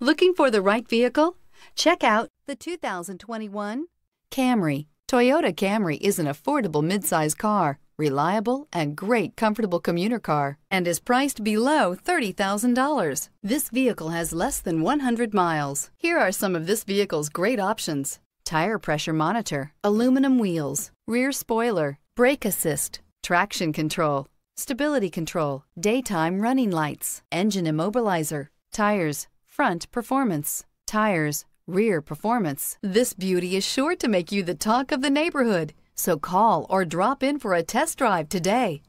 Looking for the right vehicle? Check out the 2021 Camry. Toyota Camry is an affordable midsize car, reliable and great comfortable commuter car, and is priced below $30,000. This vehicle has less than 100 miles. Here are some of this vehicle's great options. Tire pressure monitor, aluminum wheels, rear spoiler, brake assist, traction control, stability control, daytime running lights, engine immobilizer, tires, front performance, tires, rear performance. This beauty is sure to make you the talk of the neighborhood, so call or drop in for a test drive today.